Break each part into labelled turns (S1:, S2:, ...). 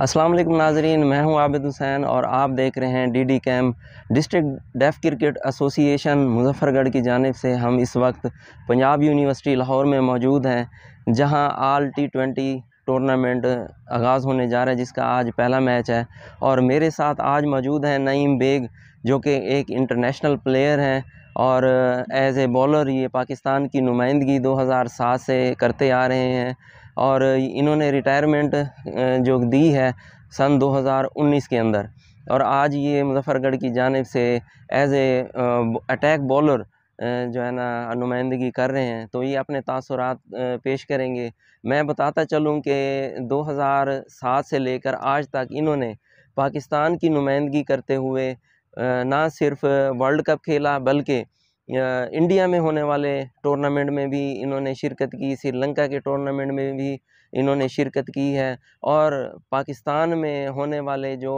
S1: असलम नाजरीन मैं हूं आबिद हुसैन और आप देख रहे हैं डी डी कैम district deaf cricket association Muzaffargarh की जानब से हम इस वक्त पंजाब यूनिवर्सिटी लाहौर में मौजूद हैं जहां आल टी ट्वेंटी टूर्नामेंट आगाज़ होने जा रहा है जिसका आज पहला मैच है और मेरे साथ आज मौजूद हैं नईम बेग जो कि एक इंटरनेशनल प्लेयर हैं और एज़ ए बॉलर ये पाकिस्तान की नुमाइंदगी सात से करते आ रहे हैं और इन्होंने रिटायरमेंट जो दी है सन 2019 के अंदर और आज ये मुजफ्फरगढ़ की जानब से एज़ ए अटैक बॉलर जो है ना नुमाइंदगी कर रहे हैं तो ये अपने तासरात पेश करेंगे मैं बताता चलूँ कि 2007 से लेकर आज तक इन्होंने पाकिस्तान की नुमाइंदगी करते हुए ना सिर्फ वर्ल्ड कप खेला बल्कि इंडिया में होने वाले टूर्नामेंट में भी इन्होंने शिरकत की श्रीलंका के टूर्नामेंट में भी इन्होंने शिरकत की है और पाकिस्तान में होने वाले जो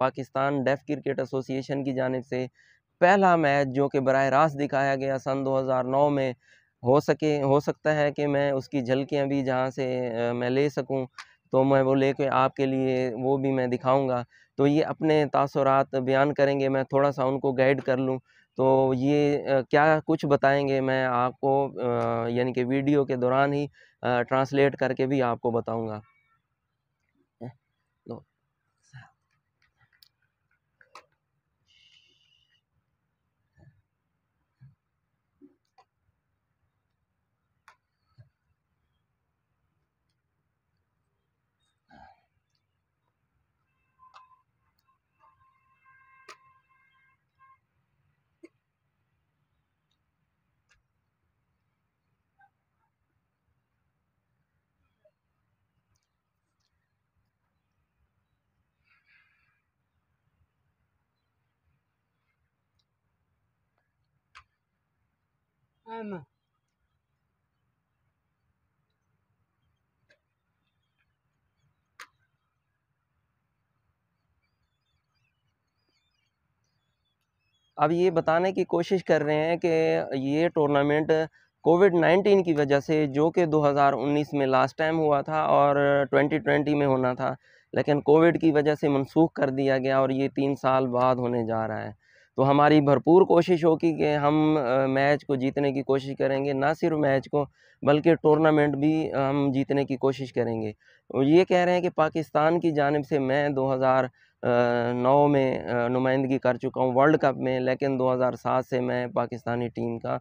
S1: पाकिस्तान डेफ क्रिकेट एसोसिएशन की जानब से पहला मैच जो कि बरह रास्त दिखाया गया सन 2009 में हो सके हो सकता है कि मैं उसकी झलकियाँ भी जहाँ से मैं ले सकूँ तो मैं वो लेके आपके लिए वो भी मैं दिखाऊंगा तो ये अपने तासरात बयान करेंगे मैं थोड़ा सा उनको गाइड कर लूँ तो ये क्या कुछ बताएंगे मैं आपको यानी कि वीडियो के दौरान ही ट्रांसलेट करके भी आपको बताऊँगा एम अब ये बताने की कोशिश कर रहे हैं कि ये टूर्नामेंट कोविड 19 की वजह से जो कि 2019 में लास्ट टाइम हुआ था और 2020 में होना था लेकिन कोविड की वजह से मनसूख कर दिया गया और ये तीन साल बाद होने जा रहा है तो हमारी भरपूर कोशिश होगी कि हम मैच को जीतने की कोशिश करेंगे ना सिर्फ मैच को बल्कि टूर्नामेंट भी हम जीतने की कोशिश करेंगे ये कह रहे हैं कि पाकिस्तान की जानब से मैं 2009 में नुमाइंदगी कर चुका हूँ वर्ल्ड कप में लेकिन 2007 से मैं पाकिस्तानी टीम का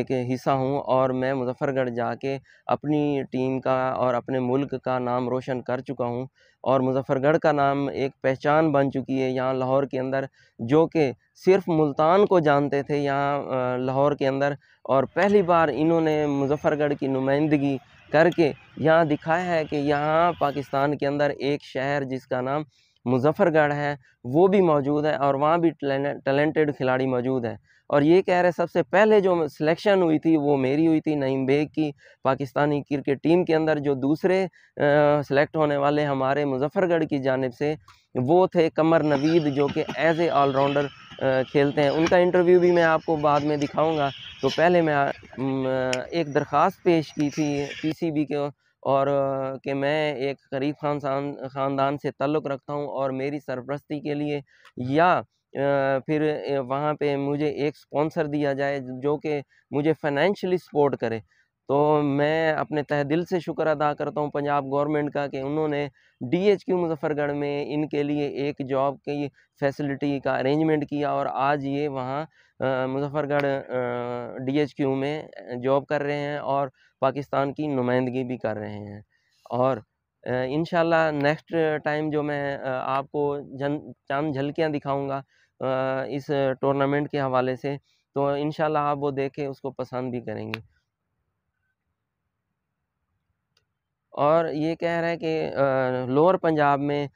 S1: एक हिस्सा हूँ और मैं मुजफ्फ़रगढ़ जाके अपनी टीम का और अपने मुल्क का नाम रोशन कर चुका हूँ और मुजफ्फ़रगढ़ का नाम एक पहचान बन चुकी है यहाँ लाहौर के अंदर जो कि सिर्फ मुल्तान को जानते थे यहाँ लाहौर के अंदर और पहली बार इन्होंने मुजफ्फ़रगढ़ की नुमाइंदगी करके यहाँ दिखाया है कि यहाँ पाकिस्तान के अंदर एक शहर जिसका नाम मुजफ्फ़रगढ़ है वो भी मौजूद है और वहाँ भी टैलेंटेड खिलाड़ी मौजूद है और ये कह रहे सबसे पहले जो सिलेक्शन हुई थी वो मेरी हुई थी नईम बेग की पाकिस्तानी क्रिकेट टीम के अंदर जो दूसरे सेलेक्ट होने वाले हमारे मुजफ्फरगढ़ की जानब से वो थे कमर नवीद जो कि एज ए ऑलराउंडर खेलते हैं उनका इंटरव्यू भी मैं आपको बाद में दिखाऊंगा तो पहले मैं एक दरख्वास्त पेश की थी पीसीबी के और कि मैं एक गरीब खान खानदान से ताल्लुक़ रखता हूं और मेरी सरपरस्ती के लिए या फिर वहाँ पे मुझे एक स्पॉन्सर दिया जाए जो कि मुझे फाइनेंशियली सपोर्ट करे तो मैं अपने तह दिल से शुक्र अदा करता हूँ पंजाब गवर्नमेंट का कि उन्होंने डी एच क्यू मुजफ्फरगढ़ में इनके लिए एक जॉब की फैसिलिटी का अरेंजमेंट किया और आज ये वहाँ मुजफ्फरगढ़ डी एच क्यू में जॉब कर रहे हैं और पाकिस्तान की नुमाइंदगी भी कर रहे हैं और इन नेक्स्ट टाइम जो मैं आपको जन चांद झलकियाँ दिखाऊँगा इस टूर्नामेंट के हवाले से तो इन आप वो देखें उसको पसंद भी करेंगे और ये कह रहा है कि लोअर पंजाब में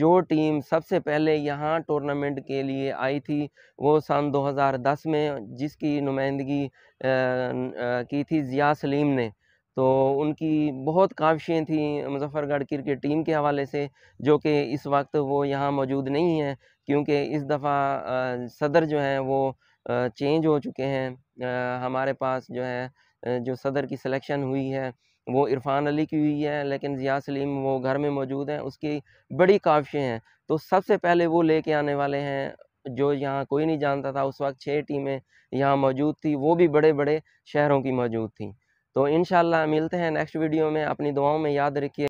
S1: जो टीम सबसे पहले यहाँ टूर्नामेंट के लिए आई थी वो सन 2010 में जिसकी नुमाइंदगी की थी ज़िया सलीम ने तो उनकी बहुत काविशें थी मुजफ्फरगढ़ क्रिकेट टीम के हवाले से जो कि इस वक्त वो यहाँ मौजूद नहीं है क्योंकि इस दफ़ा सदर जो हैं वो चेंज हो चुके हैं हमारे पास जो है जो सदर की सिलेक्शन हुई है वो इरफान अली की हुई है लेकिन ज़िया सलीम वो घर में मौजूद हैं उसकी बड़ी काविशें हैं तो सबसे पहले वो लेके आने वाले हैं जो यहाँ कोई नहीं जानता था उस वक्त छः टीमें यहाँ मौजूद थी वो भी बड़े बड़े शहरों की मौजूद थी तो इन मिलते हैं नेक्स्ट वीडियो में अपनी दुआओं में याद रखिए